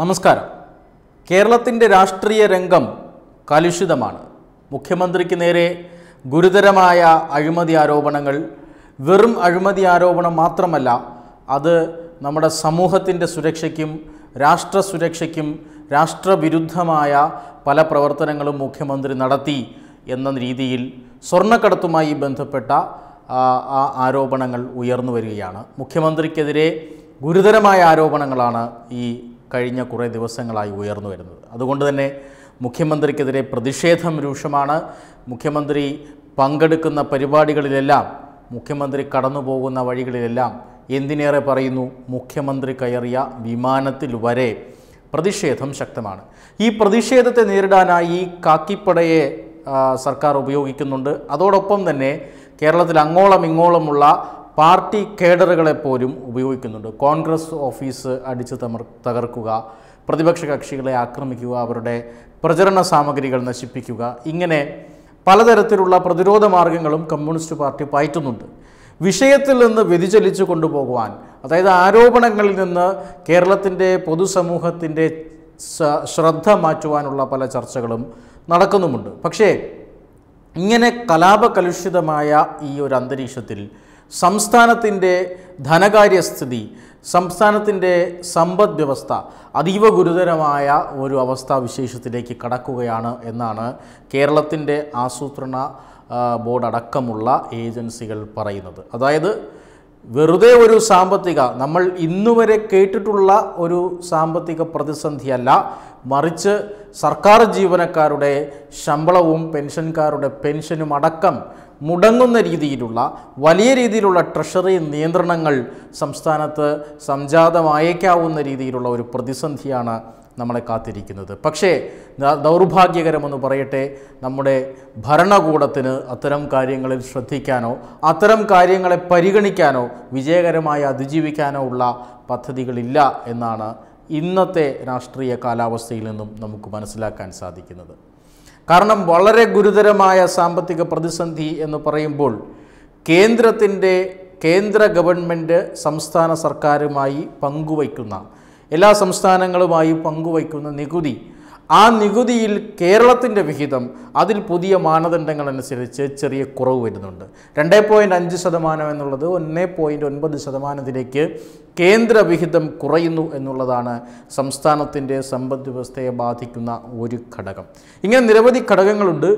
നമസ്കാരം കേരളത്തിൻ്റെ രാഷ്ട്രീയ രംഗം കലുഷിതമാണ് മുഖ്യമന്ത്രിക്ക് നേരെ ഗുരുതരമായ അഴിമതി ആരോപണങ്ങൾ വെറും അഴിമതി ആരോപണം മാത്രമല്ല അത് നമ്മുടെ സമൂഹത്തിൻ്റെ സുരക്ഷയ്ക്കും രാഷ്ട്ര സുരക്ഷയ്ക്കും രാഷ്ട്രവിരുദ്ധമായ പല പ്രവർത്തനങ്ങളും മുഖ്യമന്ത്രി നടത്തി എന്ന രീതിയിൽ സ്വർണ്ണക്കടത്തുമായി ബന്ധപ്പെട്ട ആ ആരോപണങ്ങൾ ഉയർന്നു വരികയാണ് മുഖ്യമന്ത്രിക്കെതിരെ ഗുരുതരമായ ആരോപണങ്ങളാണ് ഈ കഴിഞ്ഞ കുറേ ദിവസങ്ങളായി ഉയർന്നു വരുന്നത് അതുകൊണ്ട് തന്നെ മുഖ്യമന്ത്രിക്കെതിരെ പ്രതിഷേധം രൂക്ഷമാണ് മുഖ്യമന്ത്രി പങ്കെടുക്കുന്ന പരിപാടികളിലെല്ലാം മുഖ്യമന്ത്രി കടന്നു പോകുന്ന വഴികളിലെല്ലാം എന്തിനേറെ പറയുന്നു മുഖ്യമന്ത്രി കയറിയ വിമാനത്തിൽ വരെ പ്രതിഷേധം ശക്തമാണ് ഈ പ്രതിഷേധത്തെ നേരിടാനായി കാക്കിപ്പടയെ സർക്കാർ ഉപയോഗിക്കുന്നുണ്ട് അതോടൊപ്പം തന്നെ കേരളത്തിൽ അങ്ങോളം ഇങ്ങോളമുള്ള പാർട്ടി കേഡറുകളെ പോലും ഉപയോഗിക്കുന്നുണ്ട് കോൺഗ്രസ് ഓഫീസ് അടിച്ച് തമർ തകർക്കുക പ്രതിപക്ഷ കക്ഷികളെ ആക്രമിക്കുക അവരുടെ പ്രചരണ സാമഗ്രികൾ നശിപ്പിക്കുക ഇങ്ങനെ പലതരത്തിലുള്ള പ്രതിരോധ മാർഗങ്ങളും കമ്മ്യൂണിസ്റ്റ് പാർട്ടി പയറ്റുന്നുണ്ട് വിഷയത്തിൽ നിന്ന് വ്യതിചലിച്ചു കൊണ്ടുപോകുവാൻ അതായത് ആരോപണങ്ങളിൽ നിന്ന് കേരളത്തിൻ്റെ പൊതുസമൂഹത്തിൻ്റെ ശ്രദ്ധ മാറ്റുവാനുള്ള പല ചർച്ചകളും നടക്കുന്നുമുണ്ട് പക്ഷേ ഇങ്ങനെ കലാപകലുഷിതമായ ഈ ഒരു അന്തരീക്ഷത്തിൽ സംസ്ഥാനത്തിൻ്റെ ധനകാര്യസ്ഥിതി സംസ്ഥാനത്തിൻ്റെ സമ്പദ് വ്യവസ്ഥ അതീവ ഗുരുതരമായ ഒരു വിശേഷത്തിലേക്ക് കടക്കുകയാണ് എന്നാണ് കേരളത്തിൻ്റെ ആസൂത്രണ ബോർഡ് അടക്കമുള്ള ഏജൻസികൾ പറയുന്നത് അതായത് വെറുതെ ഒരു സാമ്പത്തിക നമ്മൾ ഇന്നുവരെ കേട്ടിട്ടുള്ള ഒരു സാമ്പത്തിക പ്രതിസന്ധിയല്ല മറിച്ച് സർക്കാർ ജീവനക്കാരുടെ ശമ്പളവും പെൻഷൻകാരുടെ പെൻഷനും അടക്കം മുടങ്ങുന്ന രീതിയിലുള്ള വലിയ രീതിയിലുള്ള ട്രഷറി നിയന്ത്രണങ്ങൾ സംസ്ഥാനത്ത് സംജാതമായേക്കാവുന്ന രീതിയിലുള്ള ഒരു പ്രതിസന്ധിയാണ് നമ്മളെ കാത്തിരിക്കുന്നത് പക്ഷേ ദൗർഭാഗ്യകരമെന്ന് പറയട്ടെ നമ്മുടെ ഭരണകൂടത്തിന് അത്തരം കാര്യങ്ങളിൽ ശ്രദ്ധിക്കാനോ അത്തരം കാര്യങ്ങളെ പരിഗണിക്കാനോ വിജയകരമായി അതിജീവിക്കാനോ ഉള്ള പദ്ധതികളില്ല എന്നാണ് ഇന്നത്തെ രാഷ്ട്രീയ കാലാവസ്ഥയിൽ നിന്നും നമുക്ക് മനസ്സിലാക്കാൻ സാധിക്കുന്നത് കാരണം വളരെ ഗുരുതരമായ സാമ്പത്തിക പ്രതിസന്ധി എന്ന് പറയുമ്പോൾ കേന്ദ്രത്തിൻ്റെ കേന്ദ്ര ഗവൺമെൻറ് സംസ്ഥാന സർക്കാരുമായി പങ്കുവയ്ക്കുന്ന എല്ലാ സംസ്ഥാനങ്ങളുമായി പങ്കുവയ്ക്കുന്ന നികുതി ആ നികുതിയിൽ കേരളത്തിൻ്റെ വിഹിതം അതിൽ പുതിയ മാനദണ്ഡങ്ങൾ അനുസരിച്ച് ചെറിയ കുറവ് വരുന്നുണ്ട് രണ്ടേ പോയിൻറ്റ് അഞ്ച് ശതമാനം എന്നുള്ളത് ഒന്ന് പോയിൻറ്റ് ഒൻപത് ശതമാനത്തിലേക്ക് കേന്ദ്ര വിഹിതം കുറയുന്നു എന്നുള്ളതാണ് സംസ്ഥാനത്തിൻ്റെ സമ്പദ് വ്യവസ്ഥയെ ബാധിക്കുന്ന ഒരു ഘടകം ഇങ്ങനെ നിരവധി ഘടകങ്ങളുണ്ട്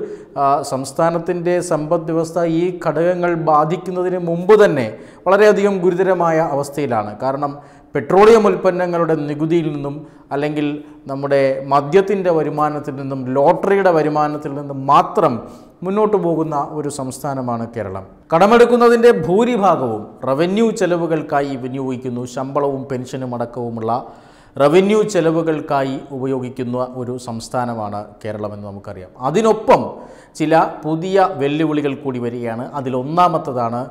സംസ്ഥാനത്തിൻ്റെ സമ്പദ് വ്യവസ്ഥ ഈ ഘടകങ്ങൾ ബാധിക്കുന്നതിന് മുമ്പ് തന്നെ വളരെയധികം ഗുരുതരമായ അവസ്ഥയിലാണ് കാരണം പെട്രോളിയം ഉൽപ്പന്നങ്ങളുടെ നികുതിയിൽ നിന്നും അല്ലെങ്കിൽ നമ്മുടെ മദ്യത്തിൻ്റെ വരുമാനത്തിൽ നിന്നും ലോട്ടറിയുടെ വരുമാനത്തിൽ നിന്നും മാത്രം മുന്നോട്ട് പോകുന്ന ഒരു സംസ്ഥാനമാണ് കേരളം കടമെടുക്കുന്നതിൻ്റെ ഭൂരിഭാഗവും റവന്യൂ ചെലവുകൾക്കായി വിനിയോഗിക്കുന്നു ശമ്പളവും പെൻഷനും അടക്കവുമുള്ള റവന്യൂ ചെലവുകൾക്കായി ഉപയോഗിക്കുന്ന ഒരു സംസ്ഥാനമാണ് കേരളമെന്ന് നമുക്കറിയാം അതിനൊപ്പം ചില പുതിയ വെല്ലുവിളികൾ കൂടി വരികയാണ് അതിലൊന്നാമത്തതാണ്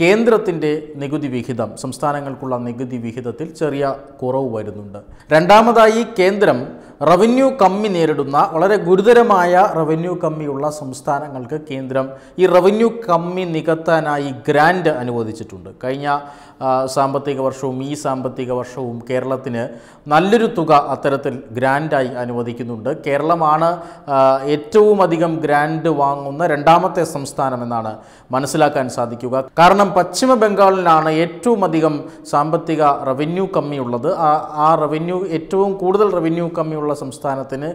കേന്ദ്രത്തിൻ്റെ നികുതി വിഹിതം സംസ്ഥാനങ്ങൾക്കുള്ള നികുതി വിഹിതത്തിൽ ചെറിയ കുറവ് വരുന്നുണ്ട് രണ്ടാമതായി കേന്ദ്രം റവന്യൂ കമ്മി നേരിടുന്ന വളരെ ഗുരുതരമായ റവന്യൂ കമ്മിയുള്ള സംസ്ഥാനങ്ങൾക്ക് കേന്ദ്രം ഈ റവന്യൂ കമ്മി നികത്താനായി ഗ്രാൻഡ് അനുവദിച്ചിട്ടുണ്ട് കഴിഞ്ഞ സാമ്പത്തിക വർഷവും ഈ സാമ്പത്തിക വർഷവും കേരളത്തിന് നല്ലൊരു തുക അത്തരത്തിൽ ഗ്രാൻഡായി അനുവദിക്കുന്നുണ്ട് കേരളമാണ് ഏറ്റവും അധികം ഗ്രാൻഡ് വാങ്ങുന്ന രണ്ടാമത്തെ സംസ്ഥാനം എന്നാണ് മനസ്സിലാക്കാൻ സാധിക്കുക കാരണം പശ്ചിമ ബംഗാളിലാണ് ഏറ്റവും അധികം സാമ്പത്തിക റവന്യൂ കമ്മിയുള്ളത് ആ റവന്യൂ ഏറ്റവും കൂടുതൽ റവന്യൂ കമ്മിയുള്ള സംസ്ഥാനത്തിന്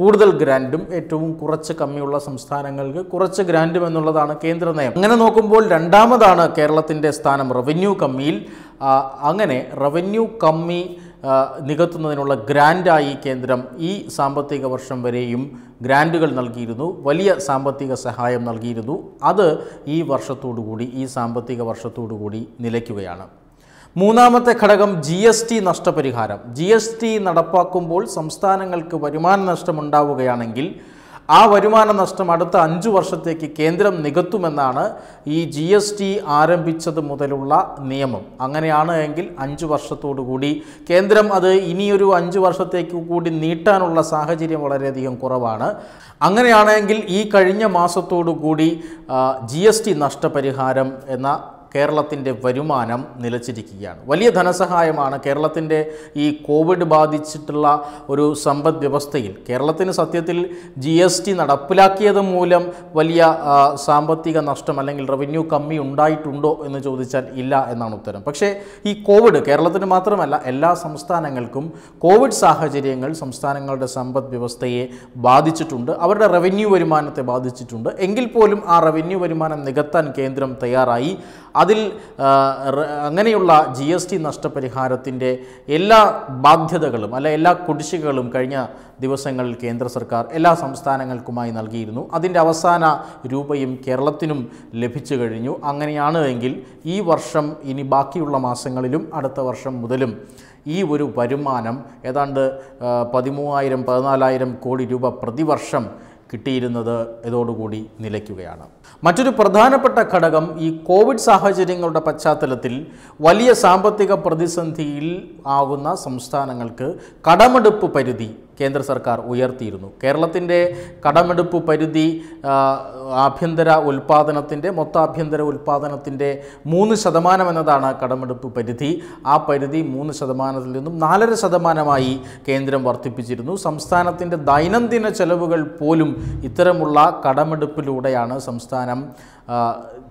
കൂടുതൽ ഗ്രാൻഡും ഏറ്റവും കുറച്ച് കമ്മിയുള്ള സംസ്ഥാനങ്ങൾക്ക് കുറച്ച് ഗ്രാൻഡും എന്നുള്ളതാണ് കേന്ദ്ര നയം അങ്ങനെ നോക്കുമ്പോൾ രണ്ടാമതാണ് കേരളത്തിൻ്റെ സ്ഥാനം റവന്യൂ കമ്മിയിൽ അങ്ങനെ റവന്യൂ കമ്മി നികത്തുന്നതിനുള്ള ഗ്രാൻഡായി കേന്ദ്രം ഈ സാമ്പത്തിക വർഷം വരെയും ഗ്രാൻഡുകൾ നൽകിയിരുന്നു വലിയ സാമ്പത്തിക സഹായം നൽകിയിരുന്നു അത് ഈ വർഷത്തോടുകൂടി കൂടി ഈ സാമ്പത്തിക വർഷത്തോടുകൂടി കൂടി നിലയ്ക്കുകയാണ് മൂന്നാമത്തെ ഘടകം ജി എസ് ടി നഷ്ടപരിഹാരം ജി എസ് ടി നടപ്പാക്കുമ്പോൾ സംസ്ഥാനങ്ങൾക്ക് വരുമാന നഷ്ടമുണ്ടാവുകയാണെങ്കിൽ ആ വരുമാന നഷ്ടം അടുത്ത അഞ്ചു വർഷത്തേക്ക് കേന്ദ്രം നികത്തുമെന്നാണ് ഈ ജി എസ് ടി ആരംഭിച്ചത് മുതലുള്ള നിയമം അങ്ങനെയാണ് എങ്കിൽ അഞ്ചു വർഷത്തോടുകൂടി കേന്ദ്രം അത് ഇനിയൊരു അഞ്ചു വർഷത്തേക്ക് കൂടി നീട്ടാനുള്ള സാഹചര്യം വളരെയധികം കുറവാണ് അങ്ങനെയാണെങ്കിൽ ഈ കഴിഞ്ഞ മാസത്തോടു കൂടി ജി എസ് ടി നഷ്ടപരിഹാരം എന്ന കേരളത്തിൻ്റെ വരുമാനം നിലച്ചിരിക്കുകയാണ് വലിയ ധനസഹായമാണ് കേരളത്തിൻ്റെ ഈ കോവിഡ് ബാധിച്ചിട്ടുള്ള ഒരു സമ്പദ് വ്യവസ്ഥയിൽ കേരളത്തിന് സത്യത്തിൽ ജി എസ് ടി നടപ്പിലാക്കിയത് മൂലം വലിയ സാമ്പത്തിക നഷ്ടം അല്ലെങ്കിൽ റവന്യൂ കമ്മി ഉണ്ടായിട്ടുണ്ടോ എന്ന് ചോദിച്ചാൽ ഇല്ല എന്നാണ് ഉത്തരം പക്ഷേ ഈ കോവിഡ് കേരളത്തിന് മാത്രമല്ല എല്ലാ സംസ്ഥാനങ്ങൾക്കും കോവിഡ് സാഹചര്യങ്ങൾ സംസ്ഥാനങ്ങളുടെ സമ്പദ് വ്യവസ്ഥയെ ബാധിച്ചിട്ടുണ്ട് അവരുടെ റവന്യൂ വരുമാനത്തെ ബാധിച്ചിട്ടുണ്ട് എങ്കിൽ പോലും ആ റവന്യൂ വരുമാനം നികത്താൻ കേന്ദ്രം തയ്യാറായി അതിൽ അങ്ങനെയുള്ള ജി എസ് ടി നഷ്ടപരിഹാരത്തിൻ്റെ എല്ലാ ബാധ്യതകളും അല്ല എല്ലാ കുടിശ്ശികകളും കഴിഞ്ഞ ദിവസങ്ങളിൽ കേന്ദ്ര സർക്കാർ എല്ലാ സംസ്ഥാനങ്ങൾക്കുമായി നൽകിയിരുന്നു അതിൻ്റെ അവസാന രൂപയും കേരളത്തിനും ലഭിച്ചു കഴിഞ്ഞു അങ്ങനെയാണ് എങ്കിൽ ഈ വർഷം ഇനി ബാക്കിയുള്ള മാസങ്ങളിലും അടുത്ത വർഷം മുതലും ഈ ഒരു വരുമാനം ഏതാണ്ട് പതിമൂവായിരം പതിനാലായിരം കോടി രൂപ പ്രതിവർഷം കിട്ടിയിരുന്നത് ഇതോടുകൂടി നിലയ്ക്കുകയാണ് മറ്റൊരു പ്രധാനപ്പെട്ട ഘടകം ഈ കോവിഡ് സാഹചര്യങ്ങളുടെ പശ്ചാത്തലത്തിൽ വലിയ സാമ്പത്തിക പ്രതിസന്ധിയിൽ ആകുന്ന സംസ്ഥാനങ്ങൾക്ക് കടമെടുപ്പ് പരിധി കേന്ദ്ര സർക്കാർ ഉയർത്തിയിരുന്നു കേരളത്തിൻ്റെ കടമെടുപ്പ് പരിധി ആഭ്യന്തര ഉൽപ്പാദനത്തിൻ്റെ ആഭ്യന്തര ഉൽപ്പാദനത്തിൻ്റെ മൂന്ന് ശതമാനം എന്നതാണ് കടമെടുപ്പ് പരിധി ആ പരിധി മൂന്ന് ശതമാനത്തിൽ നിന്നും നാലര ശതമാനമായി കേന്ദ്രം വർദ്ധിപ്പിച്ചിരുന്നു സംസ്ഥാനത്തിൻ്റെ ദൈനംദിന ചെലവുകൾ പോലും ഇത്തരമുള്ള കടമെടുപ്പിലൂടെയാണ് സംസ്ഥാനം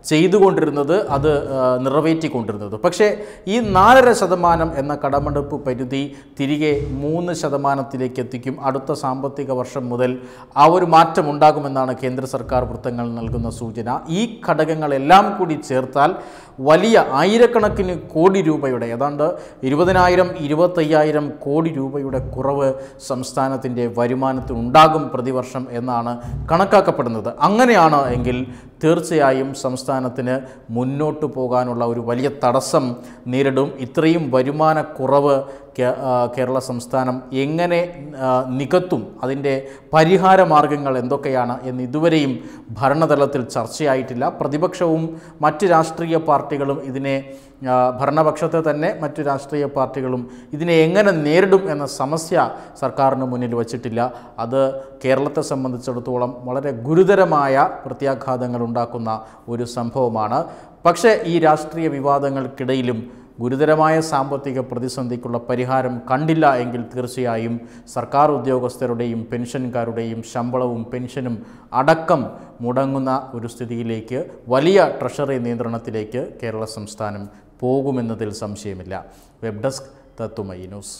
ചെയ്തുകൊണ്ടിരുന്നത് അത് നിറവേറ്റിക്കൊണ്ടിരുന്നത് പക്ഷേ ഈ നാലര ശതമാനം എന്ന കടമെടുപ്പ് പരിധി തിരികെ മൂന്ന് ശതമാനത്തിലേക്ക് എത്തിക്കും അടുത്ത സാമ്പത്തിക വർഷം മുതൽ ആ ഒരു മാറ്റം ഉണ്ടാകുമെന്നാണ് കേന്ദ്ര സർക്കാർ വൃത്തങ്ങൾ നൽകുന്ന സൂചന ഈ ഘടകങ്ങളെല്ലാം കൂടി ചേർത്താൽ വലിയ ആയിരക്കണക്കിന് കോടി രൂപയുടെ ഏതാണ്ട് ഇരുപതിനായിരം ഇരുപത്തയ്യായിരം കോടി രൂപയുടെ കുറവ് സംസ്ഥാനത്തിൻ്റെ വരുമാനത്തിനുണ്ടാകും പ്രതിവർഷം എന്നാണ് കണക്കാക്കപ്പെടുന്നത് അങ്ങനെയാണ് എങ്കിൽ തീർച്ചയായും സംസ്ഥാനത്തിന് മുന്നോട്ട് പോകാനുള്ള ഒരു വലിയ തടസ്സം നേരിടും ഇത്രയും വരുമാനക്കുറവ് കേരള സംസ്ഥാനം എങ്ങനെ നികത്തും അതിൻ്റെ പരിഹാര മാർഗങ്ങൾ എന്തൊക്കെയാണ് എന്ന് ഇതുവരെയും ഭരണതലത്തിൽ ചർച്ചയായിട്ടില്ല പ്രതിപക്ഷവും മറ്റ് രാഷ്ട്രീയ പാർട്ടികളും ഇതിനെ ഭരണപക്ഷത്തെ തന്നെ മറ്റു രാഷ്ട്രീയ പാർട്ടികളും ഇതിനെ എങ്ങനെ നേരിടും എന്ന സമസ്യ സർക്കാരിന് മുന്നിൽ വച്ചിട്ടില്ല അത് കേരളത്തെ സംബന്ധിച്ചിടത്തോളം വളരെ ഗുരുതരമായ പ്രത്യാഘാതങ്ങൾ ഉണ്ടാക്കുന്ന ഒരു സംഭവമാണ് പക്ഷേ ഈ രാഷ്ട്രീയ വിവാദങ്ങൾക്കിടയിലും ഗുരുതരമായ സാമ്പത്തിക പ്രതിസന്ധിക്കുള്ള പരിഹാരം കണ്ടില്ല എങ്കിൽ തീർച്ചയായും സർക്കാർ ഉദ്യോഗസ്ഥരുടെയും പെൻഷൻകാരുടെയും ശമ്പളവും പെൻഷനും അടക്കം മുടങ്ങുന്ന ഒരു സ്ഥിതിയിലേക്ക് വലിയ ട്രഷറി നിയന്ത്രണത്തിലേക്ക് കേരള സംസ്ഥാനം പോകുമെന്നതിൽ സംശയമില്ല വെബ് ഡെസ്ക് തത്തുമൈ ന്യൂസ്